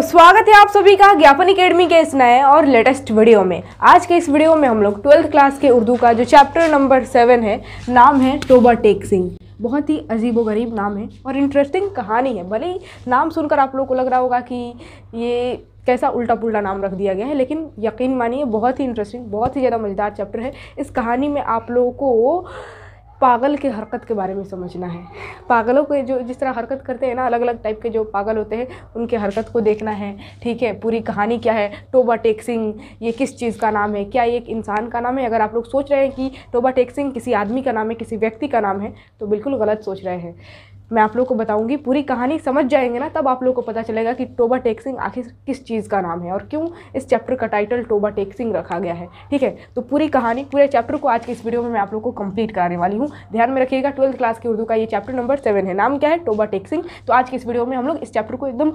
स्वागत है आप सभी का ज्ञापन अकेडमी के इस नए और लेटेस्ट वीडियो में आज के इस वीडियो में हम लोग ट्वेल्थ क्लास के उर्दू का जो चैप्टर नंबर सेवन है नाम है टोबा टेक सिंह बहुत ही अजीबोगरीब नाम है और इंटरेस्टिंग कहानी है भले ही नाम सुनकर आप लोग को लग रहा होगा कि ये कैसा उल्टा पुल्टा नाम रख दिया गया है लेकिन यकीन मानिए बहुत ही इंटरेस्टिंग बहुत ही ज़्यादा मज़ेदार चैप्टर है इस कहानी में आप लोगों को पागल के हरकत के बारे में समझना है पागलों के जो जिस तरह हरकत करते हैं ना अलग अलग टाइप के जो पागल होते हैं उनके हरकत को देखना है ठीक है पूरी कहानी क्या है टोबा टेक्सिंग ये किस चीज़ का नाम है क्या ये एक इंसान का नाम है अगर आप लोग सोच रहे हैं कि टोबा टेक्सिंग किसी आदमी का नाम है किसी व्यक्ति का नाम है तो बिल्कुल गलत सोच रहे हैं मैं आप लोग को बताऊंगी पूरी कहानी समझ जाएंगे ना तब आप लोग को पता चलेगा कि टोबा टेक सिंह आखिर किस चीज़ का नाम है और क्यों इस चैप्टर का टाइटल टोबा टेक सिंह रखा गया है ठीक है तो पूरी कहानी पूरे चैप्टर को आज के इस वीडियो में मैं आप लोग को कंप्लीट कराने वाली हूँ ध्यान में रखिएगा ट्वेल्थ क्लास की उर्दू का ये चैप्टर नंबर सेवन है नाम क्या है टोबा टेक सिंह तो आज की इस वीडियो में हम लोग इस चैप्टर को एकदम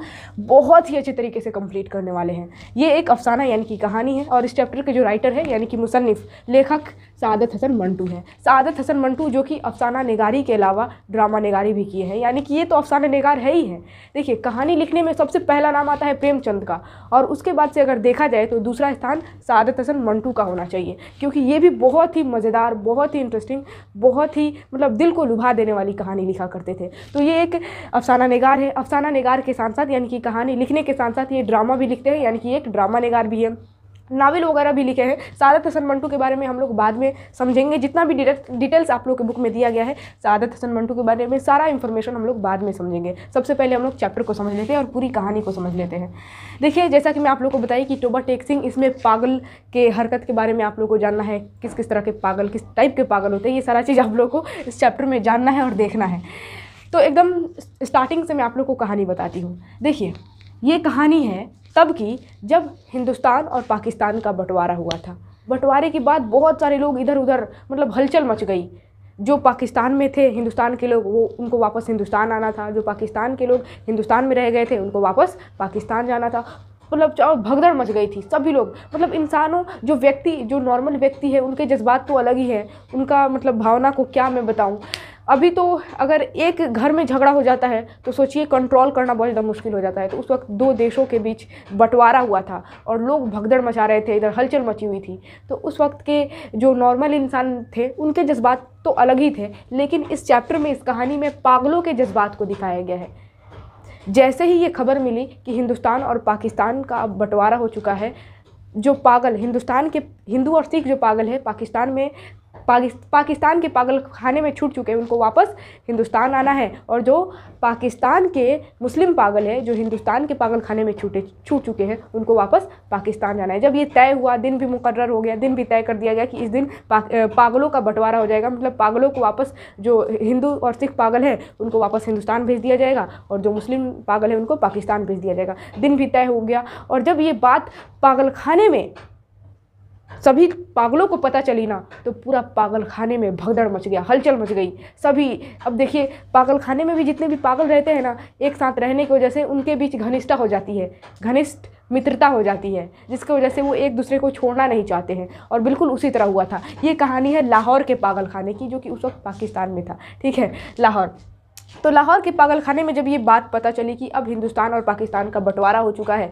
बहुत ही अच्छे तरीके से कम्प्लीट करने वाले हैं ये एक अफसाना यानी कि कहानी है और इस चैप्टर के जो राइटर है यानी कि मुसनफ़ लेखक सादत हसन मंटू है सादत हसन मंटू जो कि अफसाना निगारी के अलावा ड्रामा निगारी भी की है हैं यानी कि ये तो अफसाना नगार है ही है देखिए कहानी लिखने में सबसे पहला नाम आता है प्रेमचंद का और उसके बाद से अगर देखा जाए तो दूसरा स्थान सादत हसन मंटू का होना चाहिए क्योंकि ये भी बहुत ही मज़ेदार बहुत ही इंटरेस्टिंग बहुत ही मतलब दिल को लुभा देने वाली कहानी लिखा करते थे तो ये एक अफसाना नगार है अफसाना नगार के साथ साथ यानी कि कहानी लिखने के साथ साथ ये ड्रामा भी लिखते हैं यानी कि एक ड्रामा नगार भी है नावल वगैरह भी लिखे हैं सादत हसन मंटू के बारे में हम लोग बाद में समझेंगे जितना भी डिटेल्स आप लोग के बुक में दिया गया है सादत हसन मंटू के बारे में सारा इन्फॉर्मेशन हम लोग बाद में समझेंगे सबसे पहले हम लोग चैप्टर को समझ लेते हैं और पूरी कहानी को समझ लेते हैं देखिए जैसा कि मैं आप लोग को बताई कि टोबा टेक सिंह इसमें पागल के हरकत के बारे में आप लोग को जानना है किस किस तरह के पागल किस टाइप के पागल होते हैं ये सारा चीज़ आप लोग को इस चैप्टर में जानना है और देखना है तो एकदम स्टार्टिंग से मैं आप लोग को कहानी बताती हूँ देखिए ये कहानी है तब की जब हिंदुस्तान और पाकिस्तान का बंटवारा हुआ था बंटवारे के बाद बहुत सारे लोग इधर उधर मतलब हलचल मच गई जो पाकिस्तान में थे हिंदुस्तान के लोग वो उनको वापस हिंदुस्तान आना था जो पाकिस्तान के लोग हिंदुस्तान में रह गए थे उनको वापस पाकिस्तान जाना था मतलब भगदड़ मच गई थी सभी लोग मतलब इंसानों जो व्यक्ति जो नॉर्मल व्यक्ति है उनके जज्बात तो अलग ही है उनका मतलब भावना को क्या मैं बताऊँ अभी तो अगर एक घर में झगड़ा हो जाता है तो सोचिए कंट्रोल करना बहुत ज़्यादा मुश्किल हो जाता है तो उस वक्त दो देशों के बीच बंटवारा हुआ था और लोग भगदड़ मचा रहे थे इधर हलचल मची हुई थी तो उस वक्त के जो नॉर्मल इंसान थे उनके जज्बात तो अलग ही थे लेकिन इस चैप्टर में इस कहानी में पागलों के जज्बात को दिखाया गया है जैसे ही ये खबर मिली कि हिंदुस्तान और पाकिस्तान का अब बंटवारा हो चुका है जो पागल हिंदुस्तान के हिंदू और सिख जो पागल है पाकिस्तान में पाकिस्तान के पागल खाने में छूट चुके हैं उनको वापस हिंदुस्तान आना है और जो पाकिस्तान के मुस्लिम पागल है जो हिंदुस्तान के पागल खाने में छूटे छूट चुके हैं उनको वापस पाकिस्तान जाना है जब ये तय हुआ दिन भी मुकर्र हो गया दिन भी तय कर दिया गया कि इस दिन पा, पागलों का बंटवारा हो जाएगा मतलब पागलों को वापस जो हिंदू और सिख पागल है उनको वापस हिंदुस्तान भेज दिया जाएगा और जो मुस्लिम पागल है उनको पाकिस्तान भेज दिया जाएगा दिन भी तय हो गया और जब ये बात पागल खाने में सभी पागलों को पता चली ना तो पूरा पागल खाने में भगदड़ मच गया हलचल मच गई सभी अब देखिए पागल खाने में भी जितने भी पागल रहते हैं ना एक साथ रहने की वजह से उनके बीच घनिष्ठा हो जाती है घनिष्ठ मित्रता हो जाती है जिसकी वजह से वो एक दूसरे को छोड़ना नहीं चाहते हैं और बिल्कुल उसी तरह हुआ था ये कहानी है लाहौर के पागल खाने की जो कि उस वक्त पाकिस्तान में था ठीक है लाहौर तो लाहौर के पागल खाने में जब ये बात पता चली कि अब हिंदुस्तान और पाकिस्तान का बंटवारा हो चुका है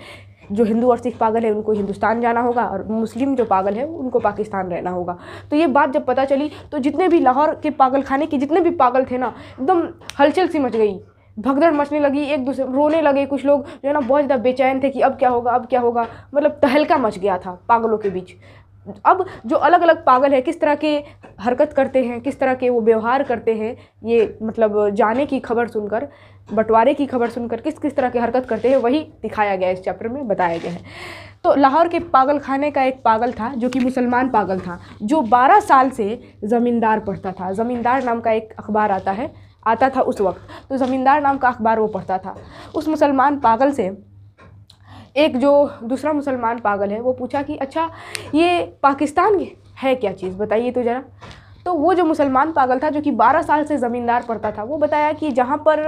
जो हिंदू और सिख पागल है उनको हिंदुस्तान जाना होगा और मुस्लिम जो पागल है उनको पाकिस्तान रहना होगा तो ये बात जब पता चली तो जितने भी लाहौर के पागल खाने के जितने भी पागल थे ना एकदम हलचल सी मच गई भगदड़ मचने लगी एक दूसरे रोने लगे कुछ लोग जो है ना बहुत ज़्यादा बेचैन थे कि अब क्या होगा अब क्या होगा मतलब तहलका मच गया था पागलों के बीच अब जो अलग अलग पागल है किस तरह के हरकत करते हैं किस तरह के वो व्यवहार करते हैं ये मतलब जाने की खबर सुनकर बंटवारे की खबर सुनकर किस किस तरह की हरकत करते हैं वही दिखाया गया इस चैप्टर में बताया गया है तो लाहौर के पागल खाने का एक पागल था जो कि मुसलमान पागल था जो 12 साल से ज़मींदार पढ़ता था ज़मींदार नाम का एक अखबार आता है आता था उस वक्त तो ज़मींदार नाम का अखबार वो पढ़ता था उस मुसलमान पागल से एक जो दूसरा मुसलमान पागल है वो पूछा कि अच्छा ये पाकिस्तान है क्या चीज़ बताइए तो ज़रा तो वो जो मुसलमान पागल था जो कि 12 साल से ज़मींदार पड़ता था वो बताया कि जहाँ पर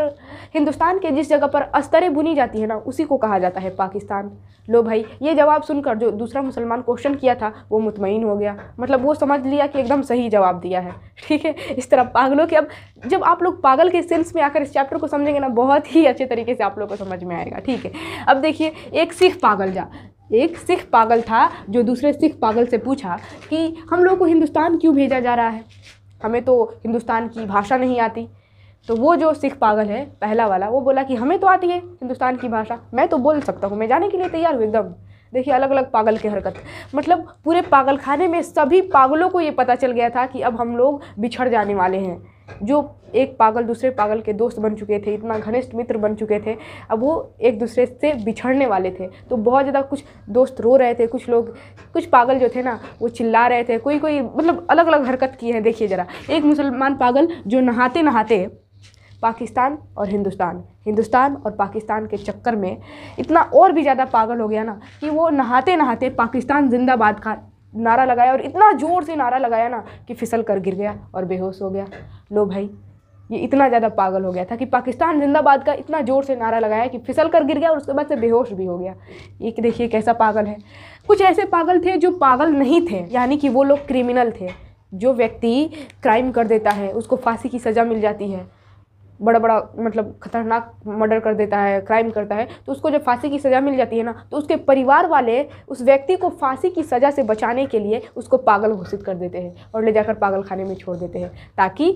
हिंदुस्तान के जिस जगह पर अस्तरें बुनी जाती है ना उसी को कहा जाता है पाकिस्तान लो भाई ये जवाब सुनकर जो दूसरा मुसलमान क्वेश्चन किया था वो मुतमिन हो गया मतलब वो समझ लिया कि एकदम सही जवाब दिया है ठीक है इस तरह पागलों के अब जब आप लोग पागल के सेंस में आकर इस चैप्टर को समझेंगे ना बहुत ही अच्छे तरीके से आप लोग को समझ में आएगा ठीक है अब देखिए एक सिख पागल जा एक सिख पागल था जो दूसरे सिख पागल से पूछा कि हम लोग को हिंदुस्तान क्यों भेजा जा रहा है हमें तो हिंदुस्तान की भाषा नहीं आती तो वो जो सिख पागल है पहला वाला वो बोला कि हमें तो आती है हिंदुस्तान की भाषा मैं तो बोल सकता हूँ मैं जाने के लिए तैयार हूँ एकदम देखिए अलग अलग पागल की हरकत मतलब पूरे पागल खाने में सभी पागलों को ये पता चल गया था कि अब हम लोग बिछड़ जाने वाले हैं जो एक पागल दूसरे पागल के दोस्त बन चुके थे इतना घनिष्ठ मित्र बन चुके थे अब वो एक दूसरे से बिछड़ने वाले थे तो बहुत ज़्यादा कुछ दोस्त रो रहे थे कुछ लोग कुछ पागल जो थे ना वो चिल्ला रहे थे कोई कोई मतलब अलग अलग हरकत की है देखिए ज़रा एक मुसलमान पागल जो नहाते नहाते पाकिस्तान और हिंदुस्तान हिंदुस्तान और पाकिस्तान के चक्कर में इतना और भी ज़्यादा पागल हो गया ना कि वो नहाते नहाते पाकिस्तान जिंदाबाद का नारा लगाया और इतना ज़ोर से नारा लगाया ना कि फिसल कर गिर गया और बेहोश हो गया लो भाई ये इतना ज़्यादा पागल हो गया था कि पाकिस्तान जिंदाबाद का इतना ज़ोर से नारा लगाया कि फिसल कर गिर गया और उसके बाद से बेहोश भी हो गया एक देखिए कैसा पागल है कुछ ऐसे पागल थे जो पागल नहीं थे यानी कि वो लोग क्रिमिनल थे जो व्यक्ति क्राइम कर देता है उसको फांसी की सज़ा मिल जाती है बड़ा बड़ा मतलब खतरनाक मर्डर कर देता है क्राइम करता है तो उसको जब फांसी की सज़ा मिल जाती है ना तो उसके परिवार वाले उस व्यक्ति को फांसी की सज़ा से बचाने के लिए उसको पागल घोषित कर देते हैं और ले जाकर पागल खाने में छोड़ देते हैं ताकि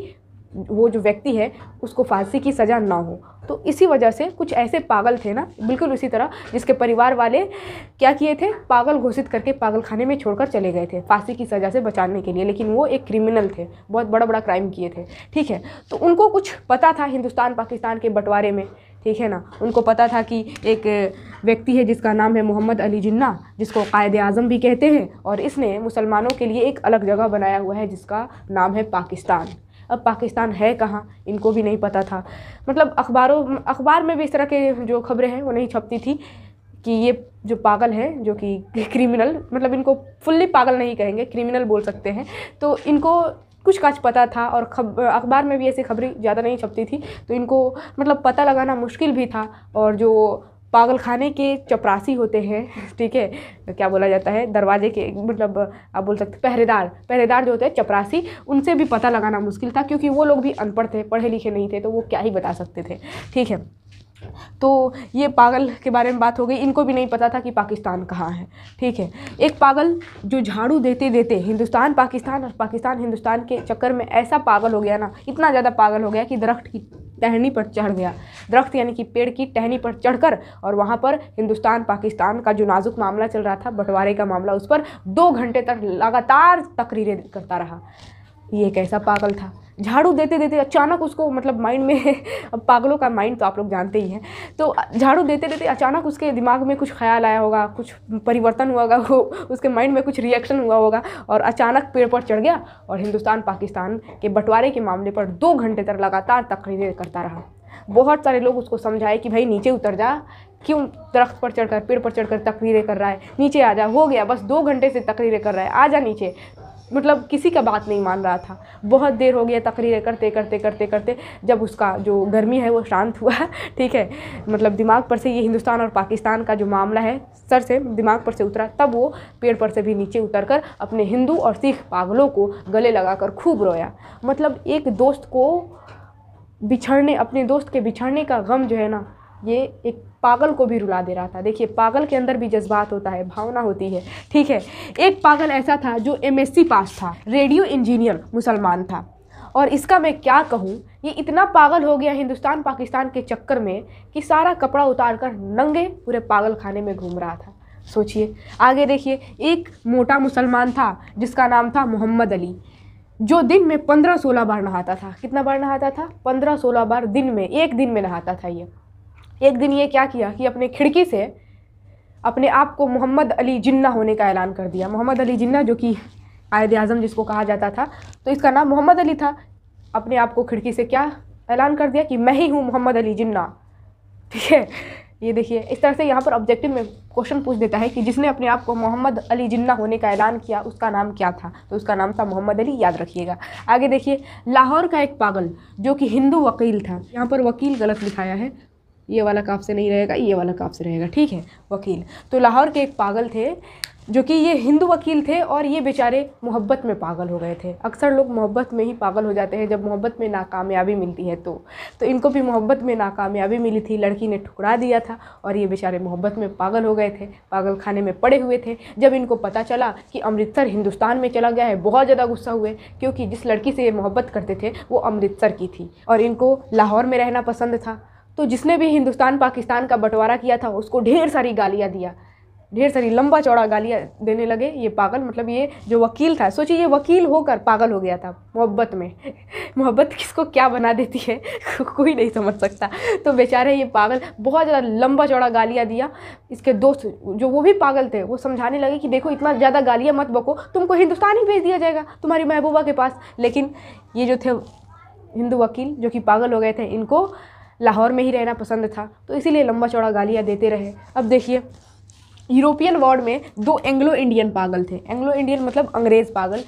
वो जो व्यक्ति है उसको फांसी की सज़ा ना हो तो इसी वजह से कुछ ऐसे पागल थे ना बिल्कुल उसी तरह जिसके परिवार वाले क्या किए थे पागल घोषित करके पागल खाने में छोड़कर चले गए थे फांसी की सज़ा से बचाने के लिए लेकिन वो एक क्रिमिनल थे बहुत बड़ा बड़ा क्राइम किए थे ठीक है तो उनको कुछ पता था हिंदुस्तान पाकिस्तान के बंटवारे में ठीक है ना उनको पता था कि एक व्यक्ति है जिसका नाम है मोहम्मद अली जिन्ना जिसको कायद आज़म भी कहते हैं और इसने मुसलमानों के लिए एक अलग जगह बनाया हुआ है जिसका नाम है पाकिस्तान अब पाकिस्तान है कहाँ इनको भी नहीं पता था मतलब अखबारों अखबार में भी इस तरह के जो खबरें हैं वो नहीं छपती थी कि ये जो पागल हैं जो कि क्रिमिनल मतलब इनको फुल्ली पागल नहीं कहेंगे क्रिमिनल बोल सकते हैं तो इनको कुछ काज पता था और खब अखबार में भी ऐसी खबरें ज़्यादा नहीं छपती थी तो इनको मतलब पता लगाना मुश्किल भी था और जो पागलखाने के चपरासी होते हैं ठीक है क्या बोला जाता है दरवाजे के मतलब आप बोल सकते पहरेदार पहरेदार जो होते हैं चपरासी उनसे भी पता लगाना मुश्किल था क्योंकि वो लोग भी अनपढ़ थे पढ़े लिखे नहीं थे तो वो क्या ही बता सकते थे ठीक है तो ये पागल के बारे में बात हो गई इनको भी नहीं पता था कि पाकिस्तान कहाँ है ठीक है एक पागल जो झाड़ू देते देते हिंदुस्तान पाकिस्तान और पाकिस्तान हिंदुस्तान के चक्कर में ऐसा पागल हो गया ना इतना ज़्यादा पागल हो गया कि दरख्त की टहनी पर चढ़ गया दरख्त यानी कि पेड़ की टहनी पर चढ़कर और वहाँ पर हिंदुस्तान पाकिस्तान का जो नाजुक मामला चल रहा था बंटवारे का मामला उस पर दो घंटे तक लगातार तकरीरें करता रहा ये कैसा पागल था झाड़ू देते देते अचानक उसको मतलब माइंड में अब पागलों का माइंड तो आप लोग जानते ही हैं तो झाड़ू देते देते अचानक उसके दिमाग में कुछ ख्याल आया होगा कुछ परिवर्तन हुआ होगा वो उसके माइंड में कुछ रिएक्शन हुआ होगा और अचानक पेड़ पर चढ़ गया और हिंदुस्तान पाकिस्तान के बंटवारे के मामले पर दो घंटे तक लगातार तकरीरें करता रहा बहुत सारे लोग उसको समझाए कि भाई नीचे उतर जा क्यों दरख्त पर चढ़कर पेड़ पर चढ़कर तकरीरें कर रहा है नीचे आ जा हो गया बस दो घंटे से तकरीरें कर रहा है आ जा नीचे मतलब किसी का बात नहीं मान रहा था बहुत देर हो गया तकरीर करते करते करते करते जब उसका जो गर्मी है वो शांत हुआ ठीक है मतलब दिमाग पर से ये हिंदुस्तान और पाकिस्तान का जो मामला है सर से दिमाग पर से उतरा तब वो पेड़ पर से भी नीचे उतर कर अपने हिंदू और सिख पागलों को गले कर खूब रोया मतलब एक दोस्त को बिछड़ने अपने दोस्त के बिछड़ने का गम जो है ना ये एक पागल को भी रुला दे रहा था देखिए पागल के अंदर भी जज्बात होता है भावना होती है ठीक है एक पागल ऐसा था जो एमएससी पास था रेडियो इंजीनियर मुसलमान था और इसका मैं क्या कहूँ ये इतना पागल हो गया हिंदुस्तान पाकिस्तान के चक्कर में कि सारा कपड़ा उतार कर नंगे पूरे पागल खाने में घूम रहा था सोचिए आगे देखिए एक मोटा मुसलमान था जिसका नाम था मोहम्मद अली जो दिन में पंद्रह सोलह बार नहाता था कितना बार नहाता था पंद्रह सोलह बार दिन में एक दिन में नहाता था ये एक दिन ये क्या किया कि अपने खिड़की से अपने आप को मोहम्मद अली जिन्ना होने का ऐलान कर दिया मोहम्मद अली जिन्ना जो कि आयद आज़म जिसको कहा जाता था तो इसका नाम मोहम्मद अली था अपने आप को खिड़की से क्या ऐलान कर दिया कि मैं ही हूँ मोहम्मद अली जिन्ना ठीक है ये देखिए इस तरह से यहाँ पर ऑब्जेक्टिव में क्वेश्चन पूछ देता है कि जिसने अपने आप को मोहम्मद अली जिन्ना होने का ऐलान किया उसका नाम क्या था तो उसका नाम था मोहम्मद अली याद रखिएगा आगे देखिए लाहौर का एक पागल जो कि हिंदू वकील था यहाँ पर वकील गलत लिखाया है ये वाला काफ से नहीं रहेगा ये वाला काफ से रहेगा ठीक है वकील तो लाहौर के एक पागल थे जो कि ये हिंदू वकील थे और ये बेचारे मोहब्बत में पागल हो गए थे अक्सर लोग मोहब्बत में ही पागल हो जाते हैं जब मोहब्बत में नाकामयाबी मिलती है तो तो इनको भी मोहब्बत में नाकामयाबी मिली थी लड़की ने ठुकरा दिया था और ये बेचारे मोहब्बत में पागल हो गए थे पागल खाने में पड़े हुए थे जब इनको पता चला कि अमृतसर हिंदुस्तान में चला गया है बहुत ज़्यादा गुस्सा हुए क्योंकि जिस लड़की से ये मोहब्बत करते थे वो अमृतसर की थी और इनको लाहौर में रहना पसंद था तो जिसने भी हिंदुस्तान पाकिस्तान का बंटवारा किया था उसको ढेर सारी गालियाँ दिया ढेर सारी लंबा चौड़ा गालियाँ देने लगे ये पागल मतलब ये जो वकील था सोचिए ये वकील होकर पागल हो गया था मोहब्बत में मोहब्बत किसको क्या बना देती है कोई नहीं समझ सकता तो बेचारे ये पागल बहुत ज़्यादा लंबा चौड़ा गालियाँ दिया इसके दोस्त जो वो भी पागल थे वो समझाने लगे कि देखो इतना ज़्यादा गालियाँ मत बको तुमको हिंदुस्तान ही भेज दिया जाएगा तुम्हारी महबूबा के पास लेकिन ये जो थे हिंदू वकील जो कि पागल हो गए थे इनको लाहौर में ही रहना पसंद था तो इसीलिए लंबा चौड़ा गालियाँ देते रहे अब देखिए यूरोपियन वार्ड में दो एंग्लो इंडियन पागल थे एंग्लो इंडियन मतलब अंग्रेज़ पागल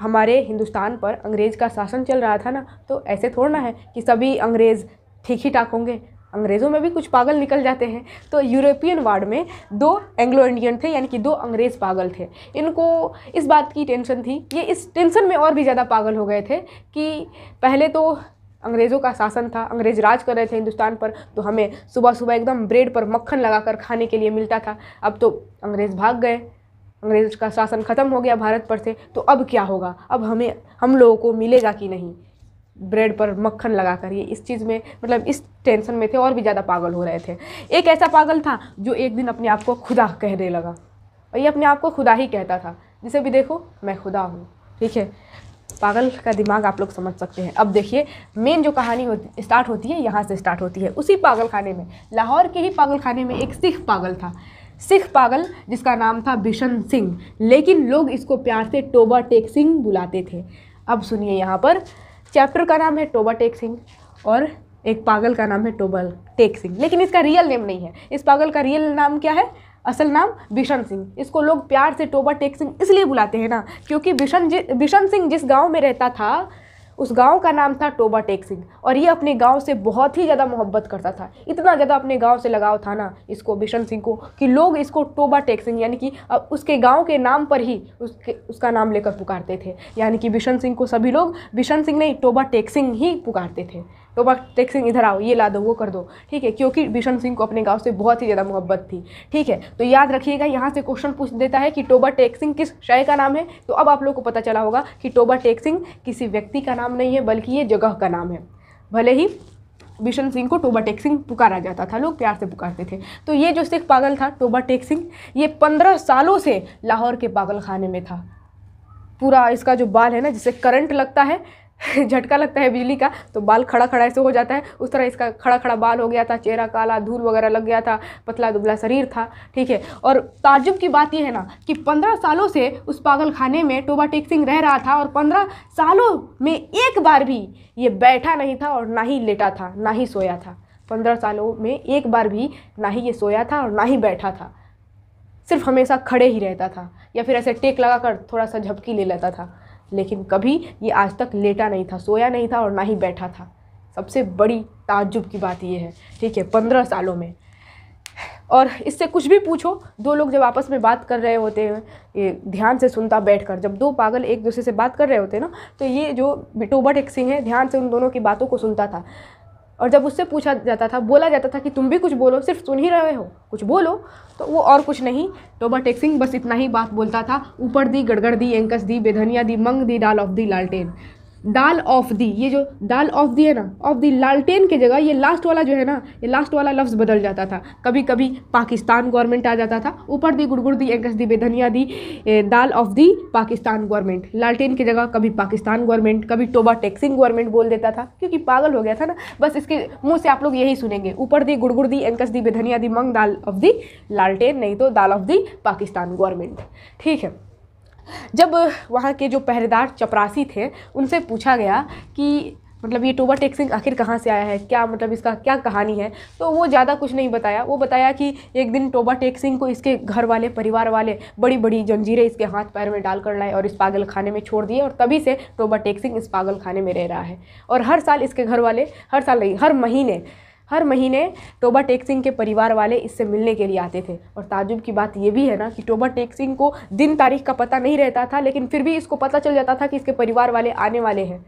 हमारे हिंदुस्तान पर अंग्रेज़ का शासन चल रहा था ना तो ऐसे थोड़ा है कि सभी अंग्रेज़ ठीक ही ठाक होंगे अंग्रेज़ों में भी कुछ पागल निकल जाते हैं तो यूरोपियन वार्ड में दो एंग्लो इंडियन थे यानी कि दो अंग्रेज़ पागल थे इनको इस बात की टेंशन थी ये इस टेंशन में और भी ज़्यादा पागल हो गए थे कि पहले तो अंग्रेज़ों का शासन था अंग्रेज राज कर रहे थे हिंदुस्तान पर तो हमें सुबह सुबह एकदम ब्रेड पर मक्खन लगाकर खाने के लिए मिलता था अब तो अंग्रेज़ भाग गए अंग्रेज का शासन ख़त्म हो गया भारत पर से तो अब क्या होगा अब हमें हम लोगों को मिलेगा कि नहीं ब्रेड पर मक्खन लगा कर ये इस चीज़ में मतलब इस टेंशन में थे और भी ज़्यादा पागल हो रहे थे एक ऐसा पागल था जो एक दिन अपने आप को खुदा कहने लगा और ये अपने आप को खुदा ही कहता था जिसे भी देखो मैं खुदा हूँ ठीक है पागल का दिमाग आप लोग समझ सकते हैं अब देखिए मेन जो कहानी होती स्टार्ट होती है यहाँ से स्टार्ट होती है उसी पागल खाने में लाहौर के ही पागल खाने में एक सिख पागल था सिख पागल जिसका नाम था बिशन सिंह लेकिन लोग इसको प्यार से टोबा टेक सिंह बुलाते थे अब सुनिए यहाँ पर चैप्टर का नाम है टोबा टेक सिंह और एक पागल का नाम है टोबल टेक सिंह लेकिन इसका रियल नेम नहीं है इस पागल का रियल नाम क्या है असल नाम बिशन सिंह इसको लोग प्यार से टोबा टेक सिंह इसलिए बुलाते हैं ना क्योंकि बिशन जि बिशन सिंह जिस गांव में रहता था उस गांव का नाम था टोबा टेक सिंह और ये अपने गांव से बहुत ही ज़्यादा मोहब्बत करता था इतना ज़्यादा अपने गांव से लगाव था ना इसको बिशन सिंह को कि लोग इसको टोबा टेक सिंह यानी कि उसके गांव के नाम पर ही उसके उसका नाम लेकर पुकारते थे यानी कि बिशन सिंह को सभी लोग बिशन सिंह नहीं टोबा टेक सिंह ही पुकारते थे तो बस टेक सिंह इधर आओ ये ला दो वो कर दो ठीक है क्योंकि भीषण सिंह को अपने गांव से बहुत ही ज़्यादा मोहब्बत थी ठीक है तो याद रखिएगा यहाँ से क्वेश्चन पूछ देता है कि टोबा टेक सिंह किस शय का नाम है तो अब आप लोग को पता चला होगा कि टोबा टेक सिंह किसी व्यक्ति का नाम नहीं है बल्कि ये जगह का नाम है भले ही बिशन सिंह को टोबा टेक सिंह पुकारा जाता था लोग प्यार से पुकारते थे तो ये जो सिख पागल था टोबा टेक सिंह ये पंद्रह सालों से लाहौर के पागल खाने में था पूरा इसका जो बाल है ना जिसे करंट लगता है झटका लगता है बिजली का तो बाल खड़ा खड़ा ऐसे हो जाता है उस तरह इसका खड़ा खड़ा बाल हो गया था चेहरा काला धूल वगैरह लग गया था पतला दुबला शरीर था ठीक है और ताजुब की बात यह है ना कि पंद्रह सालों से उस पागल खाने में टोबा टेक सिंह रह रहा था और पंद्रह सालों में एक बार भी ये बैठा नहीं था और ना ही लेटा था ना ही सोया था पंद्रह सालों में एक बार भी ना ही ये सोया था और ना ही बैठा था सिर्फ हमेशा खड़े ही रहता था या फिर ऐसे टेक लगा कर थोड़ा सा झपकी ले लेता था लेकिन कभी ये आज तक लेटा नहीं था सोया नहीं था और ना ही बैठा था सबसे बड़ी ताज्जुब की बात यह है ठीक है पंद्रह सालों में और इससे कुछ भी पूछो दो लोग जब आपस में बात कर रहे होते हैं ये ध्यान से सुनता बैठकर जब दो पागल एक दूसरे से बात कर रहे होते हैं ना तो ये जो बिटोबट एक सिंह है ध्यान से उन दोनों की बातों को सुनता था और जब उससे पूछा जाता था बोला जाता था कि तुम भी कुछ बोलो सिर्फ सुन ही रहे हो कुछ बोलो तो वो और कुछ नहीं तो टोबा टेक सिंह बस इतना ही बात बोलता था ऊपर दी गड़गड़ दी एंकस दी बेधनिया दी मंग दी डाल ऑफ दी लालटेन दाल ऑफ दी ये जो दाल ऑफ दी है ना ऑफ दी लालटेन के जगह ये लास्ट वाला जो है ना ये लास्ट वाला लफ्ज़ बदल जाता था कभी कभी पाकिस्तान गवर्नमेंट आ जाता था ऊपर दी गुड़गुड़ दी एंकस दी बेधनिया दी दाल ऑफ दी पाकिस्तान गवर्नमेंट लालटेन की जगह कभी पाकिस्तान गवर्नमेंट कभी टोबा टैक्सिंग गवर्नमेंट बोल देता था क्योंकि पागल हो गया था ना बस इसके मुँह से आप लोग यही सुनेंगे ऊपर दी गुड़गुड़ दी एंकस दी बेधनिया दी मंग दाल ऑफ दी लालटेन नहीं तो दाल ऑफ दी पाकिस्तान गवर्नमेंट ठीक है जब वहाँ के जो पहरेदार चपरासी थे उनसे पूछा गया कि मतलब ये टोबा टेक सिंह आखिर कहाँ से आया है क्या मतलब इसका क्या कहानी है तो वो ज़्यादा कुछ नहीं बताया वो बताया कि एक दिन टोबा टेक सिंह को इसके घर वाले परिवार वाले बड़ी बड़ी जंजीरें इसके हाथ पैर में डाल कर लाए और इस पागल खाने में छोड़ दिए और तभी से टोबा टेक सिंह इस पागल खाने में रह रहा है और हर साल इसके घर वाले हर साल नहीं हर महीने हर महीने टोबा टेक सिंह के परिवार वाले इससे मिलने के लिए आते थे और ताजुब की बात यह भी है ना कि टोबा टेक सिंह को दिन तारीख का पता नहीं रहता था लेकिन फिर भी इसको पता चल जाता था कि इसके परिवार वाले आने वाले हैं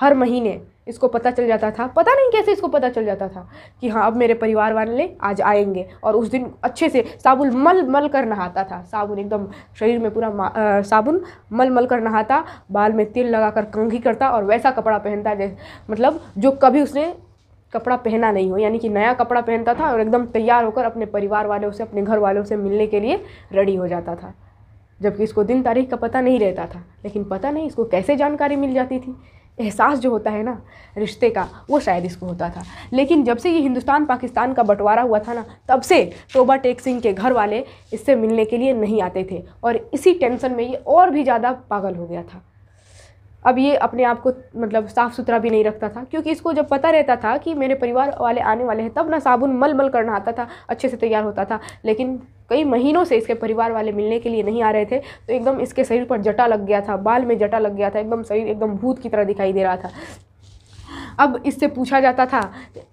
हर महीने इसको पता चल जाता था पता नहीं कैसे इसको पता चल जाता था कि हाँ अब मेरे परिवार वाले आज आएंगे और उस दिन अच्छे से साबुन मल मल कर नहाता था साबुन एकदम शरीर में पूरा साबुन मल मल कर नहाता बाल में तिल लगा कर कंघी करता और वैसा कपड़ा पहनता जैसे मतलब जो कभी उसने कपड़ा पहना नहीं हो यानी कि नया कपड़ा पहनता था और एकदम तैयार होकर अपने परिवार वालों से अपने घर वालों से मिलने के लिए रेडी हो जाता था जबकि इसको दिन तारीख का पता नहीं रहता था लेकिन पता नहीं इसको कैसे जानकारी मिल जाती थी एहसास जो होता है ना रिश्ते का वो शायद इसको होता था लेकिन जब से ये हिंदुस्तान पाकिस्तान का बंटवारा हुआ था ना तब से टोबा टेक सिंह के घर वाले इससे मिलने के लिए नहीं आते थे और इसी टेंशन में ये और भी ज़्यादा पागल हो गया था अब ये अपने आप को मतलब साफ़ सुथरा भी नहीं रखता था क्योंकि इसको जब पता रहता था कि मेरे परिवार वाले आने वाले हैं तब ना साबुन मल मल करना आता था अच्छे से तैयार होता था लेकिन कई महीनों से इसके परिवार वाले मिलने के लिए नहीं आ रहे थे तो एकदम इसके शरीर पर जटा लग गया था बाल में जटा लग गया था एकदम शरीर एकदम भूत की तरह दिखाई दे रहा था अब इससे पूछा जाता था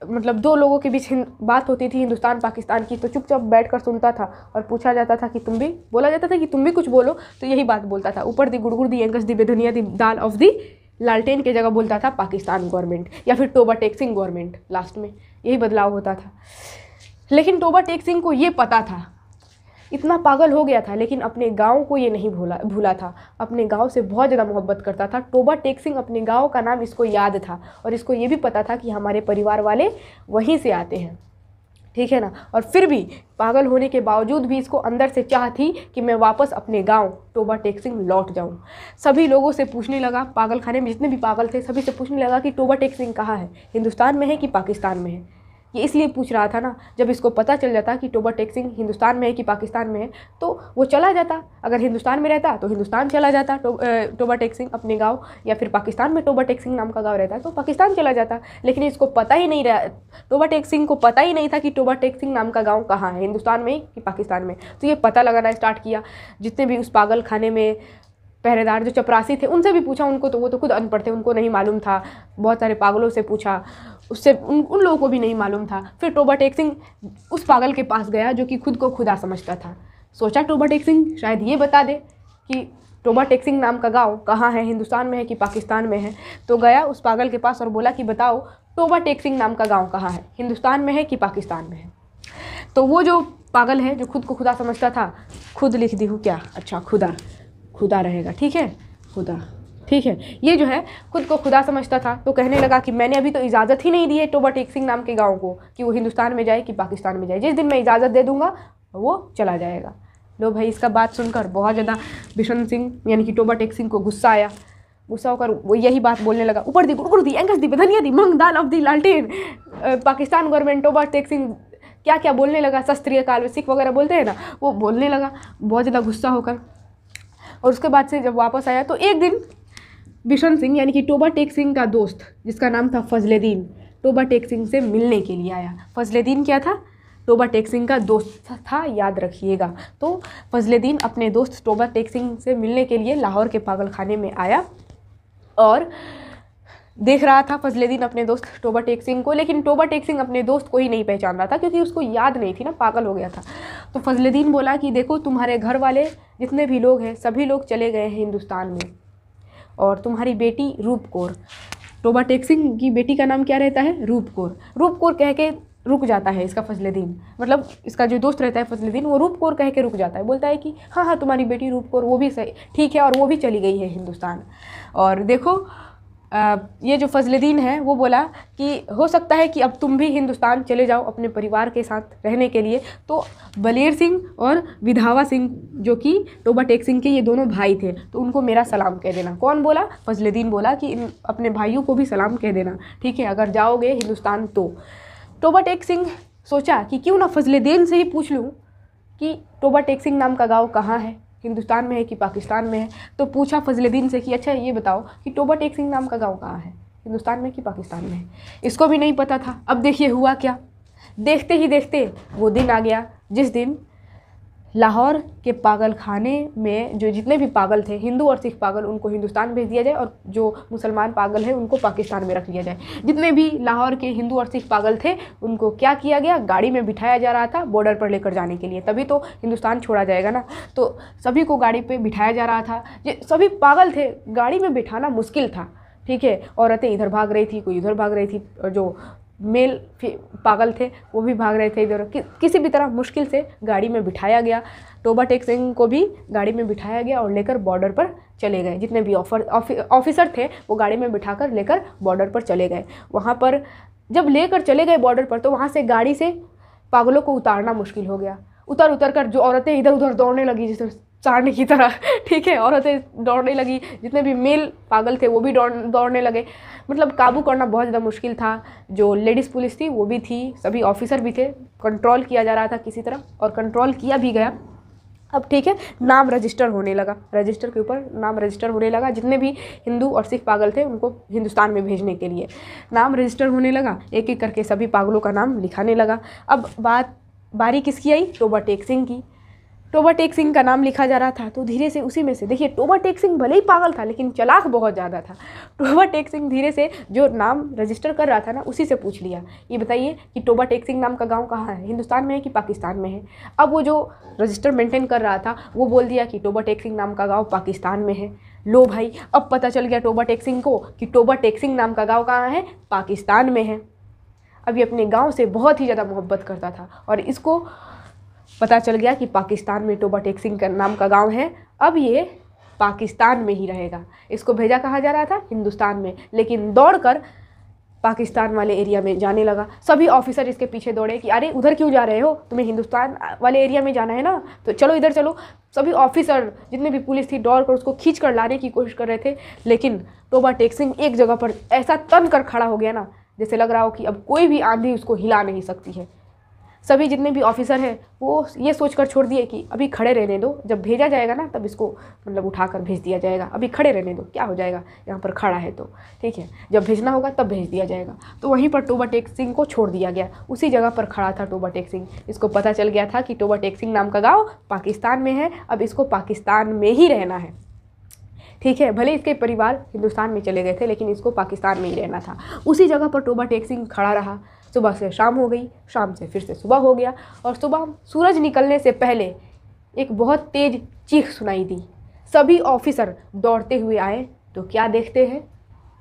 मतलब दो लोगों के बीच बात होती थी हिंदुस्तान पाकिस्तान की तो चुपचाप बैठ कर सुनता था और पूछा जाता था कि तुम भी बोला जाता था कि तुम भी कुछ बोलो तो यही बात बोलता था ऊपर दी गुड़गुड़ दी एंगस दी बेधनिया दी दाल ऑफ दी लालटेन के जगह बोलता था पाकिस्तान गवर्नमेंट या फिर टोबा टेक सिंह गवर्नमेंट लास्ट में यही बदलाव होता था लेकिन टोबा टेक सिंह को ये पता था इतना पागल हो गया था लेकिन अपने गाँव को ये नहीं भूला भूला था अपने गाँव से बहुत ज़्यादा मोहब्बत करता था टोबा टेक्सिंग अपने गाँव का नाम इसको याद था और इसको ये भी पता था कि हमारे परिवार वाले वहीं से आते हैं ठीक है ना और फिर भी पागल होने के बावजूद भी इसको अंदर से चाह थी कि मैं वापस अपने गांव टोबा टेक्सिंग लौट जाऊं सभी लोगों से पूछने लगा पागल खाने में जितने भी पागल थे सभी से पूछने लगा कि टोबा टेक्सिंग कहाँ है हिंदुस्तान में है कि पाकिस्तान में है ये इसलिए पूछ रहा था ना जब इसको पता चल जाता कि टोबर टैक्सिंग हिंदुस्तान में है कि पाकिस्तान में है तो वो चला जाता अगर हिंदुस्तान में रहता तो हिंदुस्तान चला जाता टो, टोबर टैक्सिंग अपने गाँव या फिर पाकिस्तान में टोबर टैक्सिंग नाम का गाँव रहता तो पाकिस्तान चला जाता लेकिन इसको पता ही नहीं रहा टोबर टैक्सिंग को पता ही नहीं था कि टोबर टैक्सिंग नाम का गाँव कहाँ है हिंदुस्तान में कि पाकिस्तान में तो ये पता लगाना स्टार्ट किया जितने भी उस पागल खाने में पहरेदार जो चपरासी थे उनसे भी पूछा उनको तो वो तो खुद अनपढ़ थे उनको नहीं मालूम था बहुत सारे पागलों से पूछा उससे उन उन लोगों को भी नहीं मालूम था फिर टोबा टेक सिंह उस पागल के पास गया जो कि खुद को खुदा समझता था सोचा टोबा टेक सिंह शायद ये बता दे कि टोबा टेक सिंह नाम का गांव कहाँ है हिंदुस्तान में है कि पाकिस्तान में है तो गया उस पागल के पास और बोला कि बताओ टोबा टेक सिंह नाम का गांव कहाँ है हिंदुस्तान में है कि पाकिस्तान में है तो वो जो पागल है जो खुद को खुदा समझता था खुद लिख दी हूँ क्या अच्छा खुदा खुदा रहेगा ठीक है खुदा ठीक है ये जो है खुद को खुदा समझता था तो कहने लगा कि मैंने अभी तो इजाज़त ही नहीं दी है टोबा टेक सिंह नाम के गाँव को कि वो हिंदुस्तान में जाए कि पाकिस्तान में जाए जिस दिन मैं इजाज़त दे दूँगा वो चला जाएगा लो भाई इसका बात सुनकर बहुत ज़्यादा बिशन सिंह यानी कि टोबा टेक सिंह को गुस्सा आया गुस्सा होकर वो यही बात बोलने लगा ऊपर दी गुड़गुड़ दी एंगस दी बधनिया दी मंग दाल दी लालटेन पाकिस्तान गवर्नमेंट टोबा टेक सिंह क्या क्या बोलने लगा शस्त्रीय काल में सिख वगैरह बोलते हैं ना वो बोलने लगा बहुत ज़्यादा गुस्सा होकर और उसके बाद से जब वापस आया तो एक दिन बिशन सिंह यानी कि टोबा टेक सिंह का दोस्त जिसका नाम था फजलेद्दीन टोबा टेक सिंह से मिलने के लिए आया फजलेद्दीन क्या था टोबा टेक सिंह का दोस्त था याद रखिएगा तो फजलेद्दीन अपने दोस्त टोबा टेक सिंह से मिलने के लिए लाहौर के पागलखाने में आया और देख रहा था फजले दिन अपने दोस्त टोबा टेक सिंह को लेकिन टोबा टेक सिंह अपने दोस्त को ही नहीं पहचान रहा था क्योंकि उसको याद नहीं थी ना पागल हो गया था तो फजले दिन बोला कि देखो तुम्हारे घर वाले जितने भी लोग हैं सभी लोग चले गए हैं हिंदुस्तान में और तुम्हारी बेटी रूप कौर टोबा टेक सिंह की बेटी का नाम क्या रहता है रूप कौर रूप कौर कह के रुक जाता है इसका फजले दिन मतलब इसका जो दोस्त रहता है फजले दिन वो रूप कौर कह के रुक जाता है बोलता है कि हाँ हाँ तुम्हारी बेटी रूप कौर वो भी सही ठीक है और वो भी चली गई है हिंदुस्तान और देखो ये जो फजलुद्दीन है वो बोला कि हो सकता है कि अब तुम भी हिंदुस्तान चले जाओ अपने परिवार के साथ रहने के लिए तो बलेर सिंह और विधावा सिंह जो कि टोबा टेक सिंह के ये दोनों भाई थे तो उनको मेरा सलाम कह देना कौन बोला फजलुद्दीन बोला कि इन अपने भाइयों को भी सलाम कह देना ठीक है अगर जाओगे हिंदुस्तान तो टोबा टेक सिंह सोचा कि क्यों ना फजलुद्दीन से ही पूछ लूँ कि टोबा टेक सिंह नाम का गाँव कहाँ है हिंदुस्तान में है कि पाकिस्तान में है तो पूछा फजलुद्दीन से कि अच्छा ये बताओ कि टोबा टेक सिंह नाम का गाँव कहाँ है हिंदुस्तान में कि पाकिस्तान में है इसको भी नहीं पता था अब देखिए हुआ क्या देखते ही देखते वो दिन आ गया जिस दिन लाहौर के पागल खाने में जो जितने भी पागल थे हिंदू और सिख पागल उनको हिंदुस्तान भेज दिया जाए और जो मुसलमान पागल हैं उनको पाकिस्तान में रख लिया जाए जितने भी लाहौर के हिंदू और सिख पागल थे उनको क्या किया गया गाड़ी में बिठाया जा रहा था बॉर्डर पर लेकर जाने के लिए तभी तो हिंदुस्तान छोड़ा जाएगा ना तो सभी को गाड़ी पर बिठाया जा रहा था ये सभी पागल थे गाड़ी में बिठाना मुश्किल था ठीक है औरतें इधर भाग रही थी कोई उधर भाग रही थी जो मेल पागल थे वो भी भाग रहे थे इधर कि, किसी भी तरह मुश्किल से गाड़ी में बिठाया गया टोबा टेक सिंह को भी गाड़ी में बिठाया गया और लेकर बॉर्डर पर चले गए जितने भी ऑफर ऑफिसर थे वो गाड़ी में कर लेकर बॉर्डर पर चले गए वहाँ पर जब लेकर चले गए बॉर्डर पर तो वहाँ से गाड़ी से पागलों को उतारना मुश्किल हो गया उतर उतर कर जो औरतें इधर उधर दौड़ने लगी जिस चारने की तरह ठीक है औरतें दौड़ने लगी जितने भी मेल पागल थे वो भी दौड़ दौड़ने लगे मतलब काबू करना बहुत ज़्यादा मुश्किल था जो लेडीज़ पुलिस थी वो भी थी सभी ऑफिसर भी थे कंट्रोल किया जा रहा था किसी तरह और कंट्रोल किया भी गया अब ठीक है नाम रजिस्टर होने लगा रजिस्टर के ऊपर नाम रजिस्टर होने लगा जितने भी हिंदू और सिख पागल थे उनको हिंदुस्तान में भेजने के लिए नाम रजिस्टर होने लगा एक एक करके सभी पागलों का नाम लिखाने लगा अब बात बारी किसकी आई तो बटेक सिंह की टोबा टेक सिंह का नाम लिखा जा रहा था तो धीरे से उसी में से देखिए टोबा टेक सिंह भले ही पागल था लेकिन चलाक बहुत ज़्यादा था टोबा टेक सिंह धीरे से जो नाम रजिस्टर कर रहा था ना उसी से पूछ लिया ये बताइए कि टोबा टेक सिंह नाम का गांव कहाँ है हिंदुस्तान में है कि पाकिस्तान में है अब वो जो रजिस्टर मेंटेन कर रहा था वो बोल दिया कि टोबा टेक सिंह नाम का गाँव पाकिस्तान में है लो भाई अब पता चल गया टोबा टेक सिंह को कि टोबा टेक सिंह नाम का गाँव कहाँ है पाकिस्तान में है अभी अपने गाँव से बहुत ही ज़्यादा मोहब्बत करता था और इसको पता चल गया कि पाकिस्तान में टोबा टेक सिंह का नाम का गांव है अब ये पाकिस्तान में ही रहेगा इसको भेजा कहा जा रहा था हिंदुस्तान में लेकिन दौड़कर पाकिस्तान वाले एरिया में जाने लगा सभी ऑफिसर इसके पीछे दौड़े कि अरे उधर क्यों जा रहे हो तुम्हें हिंदुस्तान वाले एरिया में जाना है ना तो चलो इधर चलो सभी ऑफिसर जितने भी पुलिस थी दौड़ कर उसको खींच कर लाने की कोशिश कर रहे थे लेकिन टोबा टेक सिंह एक जगह पर ऐसा तन कर खड़ा हो गया ना जैसे लग रहा हो कि अब कोई भी आंधी उसको हिला नहीं सकती है सभी जितने भी ऑफिसर हैं वो ये सोच कर छोड़ दिए कि अभी खड़े रहने दो जब भेजा जाएगा ना तब इसको मतलब उठा कर भेज दिया जाएगा अभी खड़े रहने दो क्या हो जाएगा यहाँ पर खड़ा है तो ठीक है जब भेजना होगा तब भेज दिया जाएगा तो वहीं पर टोबा टेक सिंह को छोड़ दिया गया उसी जगह पर खड़ा था टोबा टेक सिंह इसको पता चल गया था कि टोबा टेक सिंह नाम का गाँव पाकिस्तान में है अब इसको पाकिस्तान में ही रहना है ठीक है भले इसके परिवार हिंदुस्तान में चले गए थे लेकिन इसको पाकिस्तान में ही रहना था उसी जगह पर टोबा टेक सिंह खड़ा रहा सुबह से शाम हो गई शाम से फिर से सुबह हो गया और सुबह सूरज निकलने से पहले एक बहुत तेज चीख सुनाई दी सभी ऑफिसर दौड़ते हुए आए तो क्या देखते हैं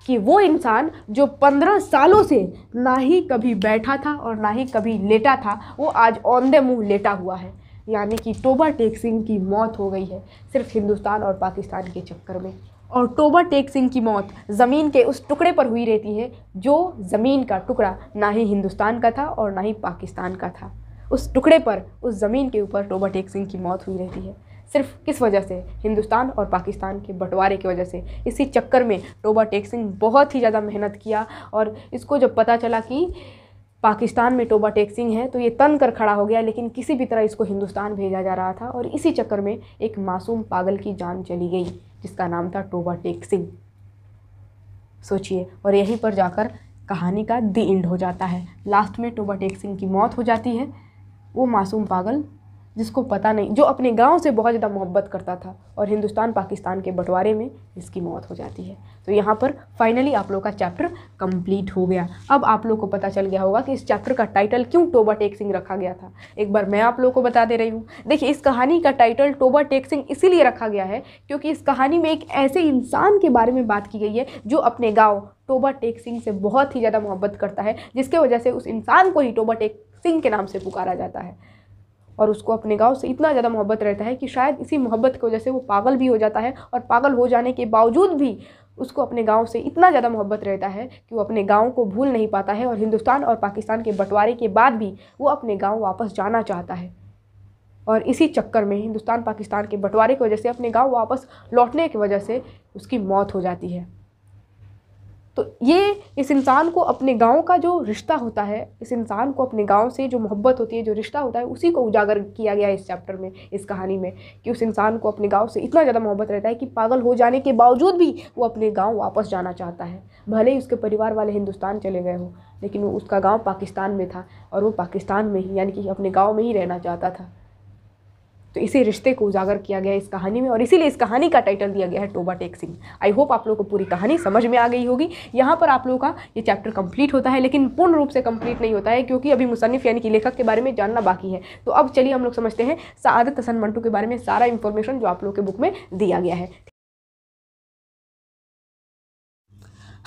कि वो इंसान जो पंद्रह सालों से ना ही कभी बैठा था और ना ही कभी लेटा था वो आज ऑन द मुंह लेटा हुआ है यानी कि टोबा टेक सिंह की मौत हो गई है सिर्फ हिंदुस्तान और पाकिस्तान के चक्कर में और टोबा टेक सिंह की मौत ज़मीन के उस टुकड़े पर हुई रहती है जो ज़मीन का टुकड़ा ना ही हिंदुस्तान का था और ना ही पाकिस्तान का था उस टुकड़े पर उस ज़मीन के ऊपर टोबा टेक सिंह की मौत हुई रहती है सिर्फ किस वजह से हिंदुस्तान और पाकिस्तान के बंटवारे की वजह से इसी चक्कर में टोबा टेक सिंह बहुत ही ज़्यादा मेहनत किया और इसको जब पता चला कि पाकिस्तान में टोबा सिंह है तो ये तन कर खड़ा हो गया लेकिन किसी भी तरह इसको हिंदुस्तान भेजा जा रहा था और इसी चक्कर में एक मासूम पागल की जान चली गई जिसका नाम था टोबा सिंह सोचिए और यहीं पर जाकर कहानी का दी एंड हो जाता है लास्ट में टोबा टेक सिंह की मौत हो जाती है वो मासूम पागल जिसको पता नहीं जो अपने गांव से बहुत ज़्यादा मोहब्बत करता था और हिंदुस्तान पाकिस्तान के बंटवारे में इसकी मौत हो जाती है तो यहाँ पर फाइनली आप लोग का चैप्टर कंप्लीट हो गया अब आप लोग को पता चल गया होगा कि इस चैप्टर का टाइटल क्यों टोबा टेक सिंह रखा गया था एक बार मैं आप लोग को बता दे रही हूँ देखिए इस कहानी का टाइटल टोबा टेक सिंह इसीलिए रखा गया है क्योंकि इस कहानी में एक ऐसे इंसान के बारे में बात की गई है जो अपने गाँव टोबा टेक सिंह से बहुत ही ज़्यादा मोहब्बत करता है जिसके वजह से उस इंसान को ही टोबा टेक सिंह के नाम से पुकारा जाता है और उसको अपने गाँव से इतना ज़्यादा मोहब्बत रहता है कि शायद इसी मोहब्बत की वजह से वो पागल भी हो जाता है और पागल हो जाने के बावजूद भी उसको अपने गांव से इतना ज़्यादा मोहब्बत रहता है कि वो अपने गांव को भूल नहीं पाता है और हिंदुस्तान और पाकिस्तान के बंटवारे के बाद भी वो अपने गांव वापस जाना चाहता है और इसी चक्कर में हिंदुस्तान पाकिस्तान के बंटवारे की वजह से अपने गांव वापस लौटने की वजह से उसकी मौत हो जाती है तो ये इस इंसान को अपने गाँव का जो रिश्ता होता है इस इंसान को अपने गाँव से जो मोहब्बत होती है जो रिश्ता होता है उसी को उजागर किया गया इस चैप्टर में इस कहानी में कि उस इंसान को अपने गाँव से इतना ज़्यादा मोहब्बत रहता है कि पागल हो जाने के बावजूद भी वो अपने गाँव वापस जाना चाहता है भले ही उसके परिवार वाले हिंदुस्तान चले गए हों लेकिन उसका गाँव पाकिस्तान में था और वो पाकिस्तान में ही यानी कि अपने गाँव में ही रहना चाहता था तो इसी रिश्ते को उजागर किया गया इस कहानी में और इसीलिए इस कहानी का टाइटल दिया गया है टोबा टेक सिंह आई होप आप लोगों को पूरी कहानी समझ में आ गई होगी यहाँ पर आप लोगों का ये चैप्टर कंप्लीट होता है लेकिन पूर्ण रूप से कंप्लीट नहीं होता है क्योंकि अभी मुसनफ़ यानी कि लेखक के बारे में जानना बाकी है तो अब चलिए हम लोग समझते हैं सआदत हसन मंटू के बारे में सारा इन्फॉर्मेशन जो आप लोग के बुक में दिया गया है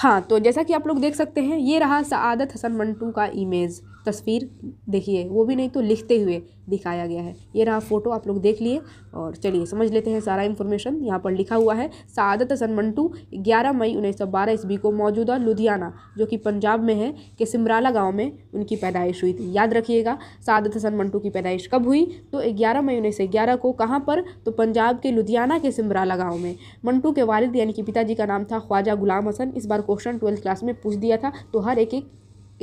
हाँ तो जैसा कि आप लोग देख सकते हैं ये रहा सदत हसन मंटू का इमेज़ तस्वीर देखिए वो भी नहीं तो लिखते हुए दिखाया गया है ये रहा फ़ोटो आप लोग देख लिए और चलिए समझ लेते हैं सारा इन्फॉर्मेशन यहाँ पर लिखा हुआ है सादत हसन मंटू ग्यारह मई उन्नीस सौ बारह ईस्वी को मौजूदा लुधियाना जो कि पंजाब में है के सिमराला गाँव में उनकी पैदाइश हुई थी याद रखिएगा सादत हसन मंटू की पैदाइश कब हुई तो ग्यारह मई उन्नीस सौ ग्यारह को कहाँ पर तो पंजाब के लुधियाना के सिमराला गाँव में मंटू के वालिद यानी कि पिताजी का नाम था ख्वाजा गुलाम हसन इस बार क्वेश्चन ट्वेल्थ क्लास में पूछ दिया था तो हर एक एक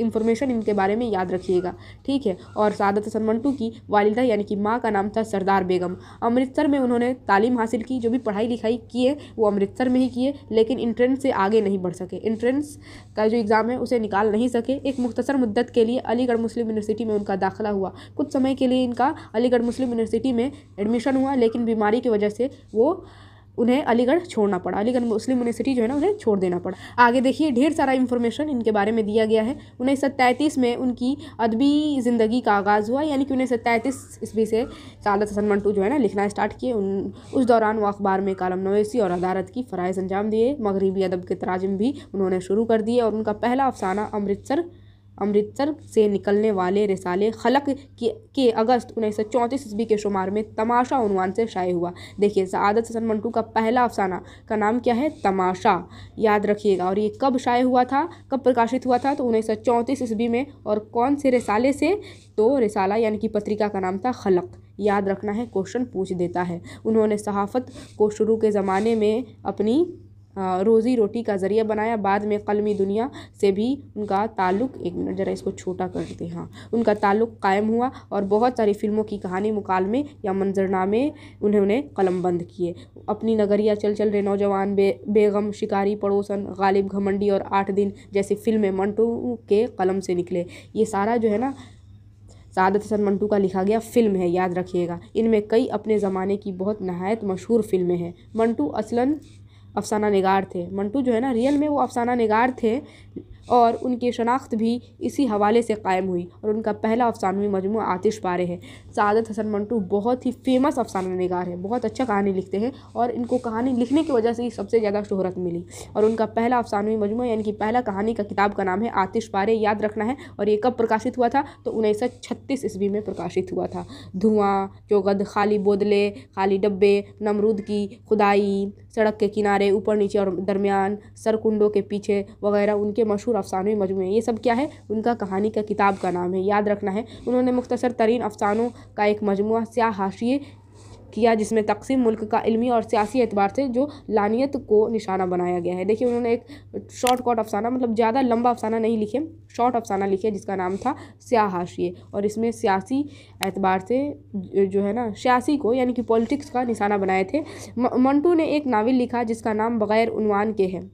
इन्फॉर्मेशन इनके बारे में याद रखिएगा ठीक है और सादत हसन मंटू की वालिदा यानी कि माँ का नाम था सरदार बेगम अमृतसर में उन्होंने तालीम हासिल की जो भी पढ़ाई लिखाई की है वो अमृतसर में ही किए लेकिन इंट्रेंस से आगे नहीं बढ़ सके इंट्रेंस का जो एग्ज़ाम है उसे निकाल नहीं सके एक मुख्तर मुद्दत के लिए अलीगढ़ मुस्लिम यूनिवर्सिटी में उनका दाखिला हुआ कुछ समय के लिए इनका अलीगढ़ मुस्लिम यूनिवर्सिटी में एडमिशन हुआ लेकिन बीमारी की वजह से वो उन्हें अलीगढ़ छोड़ना पड़ा अलीगढ़ मुस्लिम यूनिवर्सिटी जो है ना उन्हें छोड़ देना पड़ा आगे देखिए ढेर सारा इन्फॉर्मेशन इनके बारे में दिया गया है उन्नीस में उनकी अदबी ज़िंदगी का आगाज़ हुआ यानी कि उन्नीस ईस्वी से सालत हसन मंटू जो है ना लिखना स्टार्ट किए उन उस दौरान वो अखबार में कलम नवेसी और अदालत की फ़रज़ अंजाम दिए मगरबी अदब के तराजम भी उन्होंने शुरू कर दिए और उनका पहला अफसाना अमृतसर अमृतसर से निकलने वाले रिसाले खलक के, अगस्त उन्नीस सौ चौंतीस ईस्वी के शुमार में तमाशा उनवान से शाये हुआ देखिए सदत हसन मंटू का पहला अफसाना का नाम क्या है तमाशा याद रखिएगा और ये कब शाये हुआ था कब प्रकाशित हुआ था तो उन्नीस सौ चौंतीस ईस्वी में और कौन से रिसाले से तो रिसाला यानी कि पत्रिका का नाम था खलक याद रखना है क्वेश्चन पूछ देता है उन्होंने सहाफ़त को शुरू के ज़माने में अपनी रोज़ी रोटी का ज़रिया बनाया बाद में कलमी दुनिया से भी उनका ताल्लुक एक मिनट ज़रा इसको छोटा कर देते हाँ उनका ताल्लुक कायम हुआ और बहुत सारी फिल्मों की कहानी मुकालमे या मंजरनामे उन्होंने कलमबंद किए अपनी नगरिया चल चल रहे नौजवान बे बेगम शिकारी पड़ोसन गालिब घमंडी और आठ दिन जैसी फिल्में मंटू के कलम से निकले ये सारा जो है ना सादत हसन मंटू का लिखा गया फ़िल्म है याद रखिएगा इनमें कई अपने ज़माने की बहुत नहायत मशहूर फिल्में हैं मंटू असलन अफसाना नगार थे मंटू जो है ना रियल में वो अफसाना नगार थे और उनकी शनाख्त भी इसी हवाले से कायम हुई और उनका पहला अफसानवी मजमू आतिश पारे है सदत हसन मंटू बहुत ही फेमस अफसाना नगार है बहुत अच्छा कहानी लिखते हैं और इनको कहानी लिखने की वजह से ही सबसे ज़्यादा शहरत मिली और उनका पहला अफसानवी मजमू यानी कि पहला कहानी का किताब का नाम है आतिश पारे याद रखना है और ये कब प्रकाशित हुआ था तो उन्नीस सौ छत्तीस ईस्वी में प्रकाशित हुआ था धुआँ चौगद खाली बोदले खाली डब्बे नमरूद की खुदाई सड़क के किनारे ऊपर नीचे और दरमियान सरकुंडों के पीछे वगैरह उनके मशहूर अफसानवी मजमू ये सब क्या है उनका कहानी का किताब का नाम है याद रखना है उन्होंने मुख्तर तरीन अफसानों का एक मजमू स्याह हाशिए किया जिसमें तकसीम मुल्क का इलमी और सियासी एतबार से जो लानियत को निशाना बनाया गया है देखिए उन्होंने एक शॉर्ट कॉट अफसाना मतलब ज़्यादा लंबा अफसाना नहीं लिखे शॉर्ट अफसाना लिखे जिसका नाम था स्याह हाशिए और इसमें सियासी एतबार से जो है ना सियासी को यानी कि पॉलिटिक्स का निशाना बनाए थे मंटू ने एक नावल लिखा जिसका नाम बग़ैर उनवान के है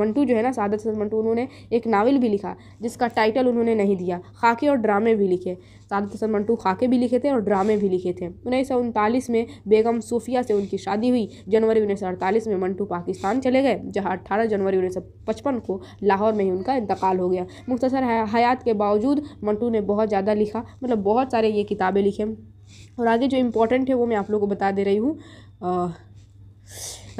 मंटू जो है ना सादत हसन मंटू उन्होंने एक नावल भी लिखा जिसका टाइटल उन्होंने नहीं दिया खाके और ड्रामे भी लिखे सादत हसन मंटू खाके भी लिखे थे और ड्रामे भी लिखे थे उन्नीस में बेगम सूफिया से उनकी शादी हुई जनवरी उन्नीस में मंटू पाकिस्तान चले गए जहाँ अट्ठारह जनवरी उन्नीस को लाहौर में ही उनका इंतकाल हो गया मुख्तसर हयात के बावजूद मंटू ने बहुत ज़्यादा लिखा मतलब बहुत सारे ये किताबें लिखे और आगे जो इम्पोर्टेंट है वो मैं आप लोग को बता दे रही हूँ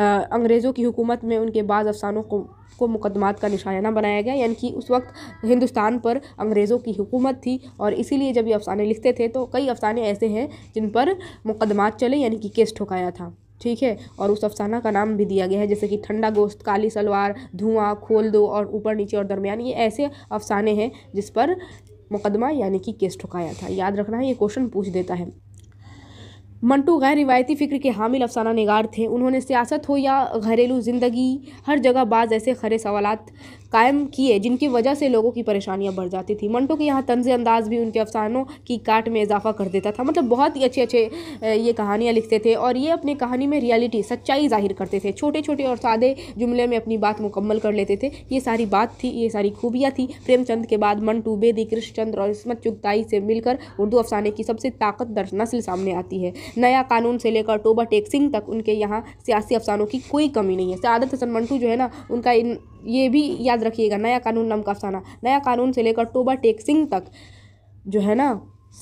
अंग्रेज़ों की हुकूमत में उनके बाद अफसानों को को मुकदमात का निशाना बनाया गया यानी कि उस वक्त हिंदुस्तान पर अंग्रेज़ों की हुकूमत थी और इसीलिए जब ये अफसाने लिखते थे तो कई अफसाने ऐसे हैं जिन पर मुकदमात चले यानी कि केस ठोकाया था ठीक है और उस अफसाना का नाम भी दिया गया है जैसे कि ठंडा गोश्त काली सलवार धुआं खोल दो और ऊपर नीचे और दरमियान ये ऐसे अफसाने हैं जिस पर मुकदमा यानी कि केस ठुकाया था याद रखना है ये क्वेश्चन पूछ देता है मंटू गैर रिवायती फ़िक्र के हामिल अफसाना नगार थे उन्होंने सियासत हो या घरेलू ज़िंदगी हर जगह बाज़ ऐसे खरे सवाल कायम किए जिनकी वजह से लोगों की परेशानियां बढ़ जाती थी मंटू के यहाँ तंज अंदाज भी उनके अफसानों की काट में इजाफा कर देता था मतलब बहुत ही अच्छे अच्छे ये कहानियाँ लिखते थे और ये अपनी कहानी में रियलिटी सच्चाई जाहिर करते थे छोटे छोटे और सादे जुमले में अपनी बात मुकम्मल कर लेते थे ये सारी बात थी ये सारी खूबियाँ थी प्रेमचंद के बाद मंटू बेदी चंद्र और इसमत चुगताई से मिलकर उर्दू अफसाने की सबसे ताकतदर नस्ल सामने आती है नया कानून से लेकर टोबा टेक्सिंग तक उनके यहाँ सियासी अफसानों की कोई कमी नहीं है सदत हसन मंटू जो है ना उनका इन ये भी याद रखिएगा नया कानून नाम का अफसाना नया कानून से लेकर टोबा टेक्सिंग तक जो है ना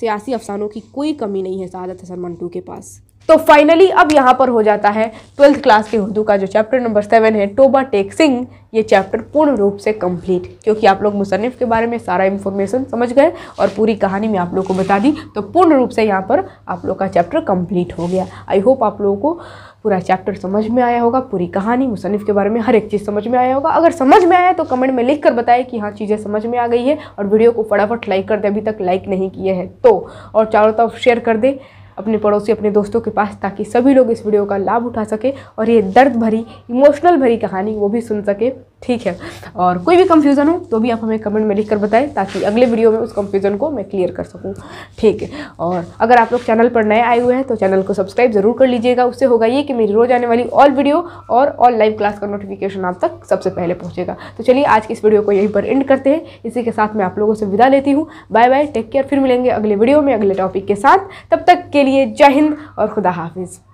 सियासी अफसानों की कोई कमी नहीं है सदत हसन मंटू के पास तो फाइनली अब यहाँ पर हो जाता है ट्वेल्थ क्लास के उर्दू का जो चैप्टर नंबर सेवन है टोबा टेक सिंह ये चैप्टर पूर्ण रूप से कंप्लीट क्योंकि आप लोग मुसनफ़ के बारे में सारा इन्फॉर्मेशन समझ गए और पूरी कहानी मैं आप लोग को बता दी तो पूर्ण रूप से यहाँ पर आप लोग का चैप्टर कम्प्लीट हो गया आई होप आप लोगों को पूरा चैप्टर समझ में आया होगा पूरी कहानी मुसनफ़ के बारे में हर एक चीज़ समझ में आया होगा अगर समझ में आया तो कमेंट में लिख कर बताएं कि हाँ चीज़ें समझ में आ गई है और वीडियो को फटाफट लाइक कर दे अभी तक लाइक नहीं किए हैं तो और चारों तरफ शेयर कर दे अपने पड़ोसी अपने दोस्तों के पास ताकि सभी लोग इस वीडियो का लाभ उठा सकें और ये दर्द भरी इमोशनल भरी कहानी वो भी सुन सकें ठीक है और कोई भी कंफ्यूज़न हो तो भी आप हमें कमेंट में लिख कर बताएं ताकि अगले वीडियो में उस कंफ्यूज़न को मैं क्लियर कर सकूँ ठीक है और अगर आप लोग चैनल पर नए आए हुए हैं तो चैनल को सब्सक्राइब ज़रूर कर लीजिएगा उससे होगा ये कि मेरी रोज़ आने वाली ऑल वीडियो और ऑल लाइव क्लास का नोटिफिकेशन आप तक सबसे पहले पहुँचेगा तो चलिए आज की इस वीडियो को यहीं पर एंड करते हैं इसी के साथ मैं आप लोगों से विदा लेती हूँ बाय बाय टेक केयर फिर मिलेंगे अगले वीडियो में अगले टॉपिक के साथ तब तक के लिए जय हिंद और खुदा हाफिज़